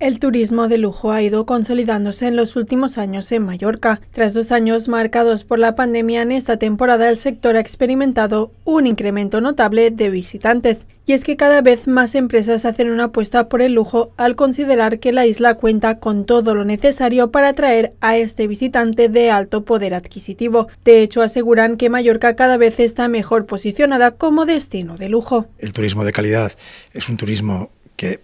El turismo de lujo ha ido consolidándose en los últimos años en Mallorca. Tras dos años marcados por la pandemia, en esta temporada el sector ha experimentado un incremento notable de visitantes. Y es que cada vez más empresas hacen una apuesta por el lujo al considerar que la isla cuenta con todo lo necesario para atraer a este visitante de alto poder adquisitivo. De hecho, aseguran que Mallorca cada vez está mejor posicionada como destino de lujo. El turismo de calidad es un turismo que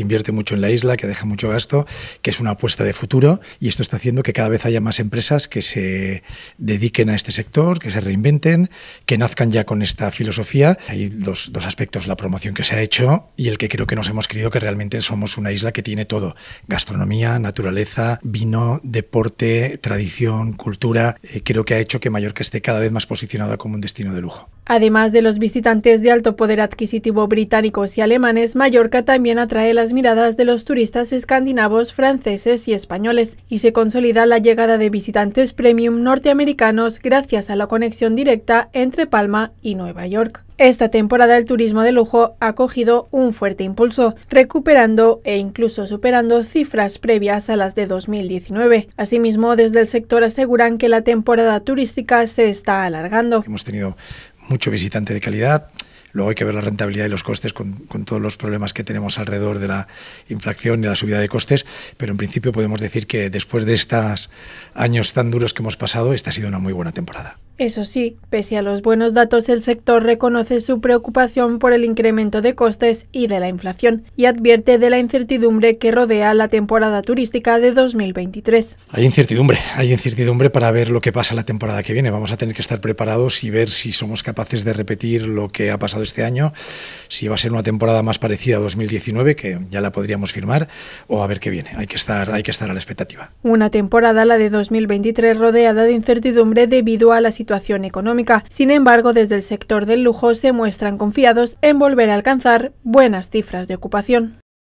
invierte mucho en la isla, que deja mucho gasto, que es una apuesta de futuro y esto está haciendo que cada vez haya más empresas que se dediquen a este sector, que se reinventen, que nazcan ya con esta filosofía. Hay dos, dos aspectos, la promoción que se ha hecho y el que creo que nos hemos creído que realmente somos una isla que tiene todo, gastronomía, naturaleza, vino, deporte, tradición, cultura. Eh, creo que ha hecho que Mallorca esté cada vez más posicionada como un destino de lujo. Además de los visitantes de alto poder adquisitivo británicos y alemanes, Mallorca también atrae las miradas de los turistas escandinavos, franceses y españoles, y se consolida la llegada de visitantes premium norteamericanos gracias a la conexión directa entre Palma y Nueva York. Esta temporada el turismo de lujo ha cogido un fuerte impulso, recuperando e incluso superando cifras previas a las de 2019. Asimismo, desde el sector aseguran que la temporada turística se está alargando. Hemos tenido mucho visitante de calidad. Luego hay que ver la rentabilidad y los costes con, todos los problemas que tenemos alrededor de la inflación y la subida de costes, pero en principio podemos decir que después de estos años tan duros que hemos pasado, esta ha sido una muy buena temporada. Eso sí, pese a los buenos datos, el sector reconoce su preocupación por el incremento de costes y de la inflación y advierte de la incertidumbre que rodea la temporada turística de 2023. Hay incertidumbre, hay incertidumbre para ver lo que pasa la temporada que viene. Vamos a tener que estar preparados y ver si somos capaces de repetir lo que ha pasado este año, si va a ser una temporada más parecida a 2019, que ya la podríamos firmar, o a ver qué viene. Hay que estar, hay que estar a la expectativa. Una temporada, la de 2023, rodeada de incertidumbre debido a la situación situación económica. Sin embargo, desde el sector del lujo se muestran confiados en volver a alcanzar buenas cifras de ocupación.